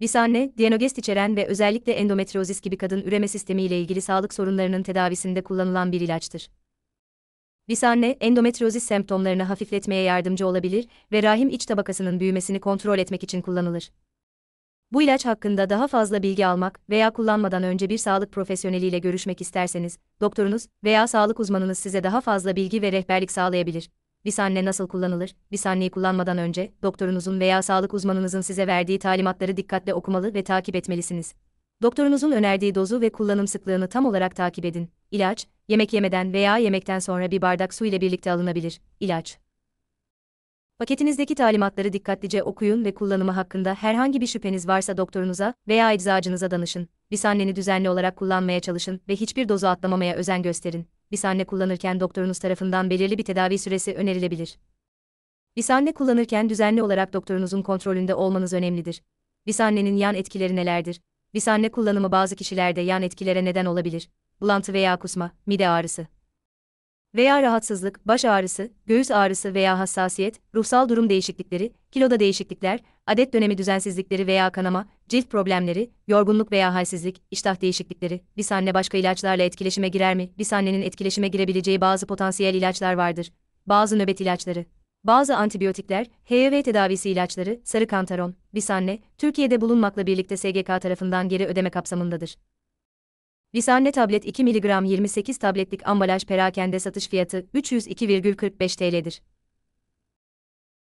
Biz anne, diyanogest içeren ve özellikle endometriozis gibi kadın üreme sistemi ile ilgili sağlık sorunlarının tedavisinde kullanılan bir ilaçtır. Visanne, endometriozis semptomlarını hafifletmeye yardımcı olabilir ve rahim iç tabakasının büyümesini kontrol etmek için kullanılır. Bu ilaç hakkında daha fazla bilgi almak veya kullanmadan önce bir sağlık profesyoneliyle görüşmek isterseniz, doktorunuz veya sağlık uzmanınız size daha fazla bilgi ve rehberlik sağlayabilir bir nasıl kullanılır, bir kullanmadan önce doktorunuzun veya sağlık uzmanınızın size verdiği talimatları dikkatle okumalı ve takip etmelisiniz. Doktorunuzun önerdiği dozu ve kullanım sıklığını tam olarak takip edin. İlaç, yemek yemeden veya yemekten sonra bir bardak su ile birlikte alınabilir. İlaç. Paketinizdeki talimatları dikkatlice okuyun ve kullanımı hakkında herhangi bir şüpheniz varsa doktorunuza veya eczacınıza danışın. Bir düzenli olarak kullanmaya çalışın ve hiçbir dozu atlamamaya özen gösterin bisane kullanırken doktorunuz tarafından belirli bir tedavi süresi önerilebilir. Bisane kullanırken düzenli olarak doktorunuzun kontrolünde olmanız önemlidir. Bisanenin yan etkileri nelerdir? Bisane kullanımı bazı kişilerde yan etkilere neden olabilir. Bulantı veya kusma, mide ağrısı, veya rahatsızlık, baş ağrısı, göğüs ağrısı veya hassasiyet, ruhsal durum değişiklikleri, kiloda değişiklikler, adet dönemi düzensizlikleri veya kanama, cilt problemleri, yorgunluk veya halsizlik, iştah değişiklikleri, bir anne başka ilaçlarla etkileşime girer mi? Bir annenin etkileşime girebileceği bazı potansiyel ilaçlar vardır. Bazı nöbet ilaçları, bazı antibiyotikler, HIV tedavisi ilaçları, sarı kantaron, bisanne, Türkiye'de bulunmakla birlikte SGK tarafından geri ödeme kapsamındadır. Visanne tablet 2 mg 28 tabletlik ambalaj perakende satış fiyatı 302,45 TL'dir.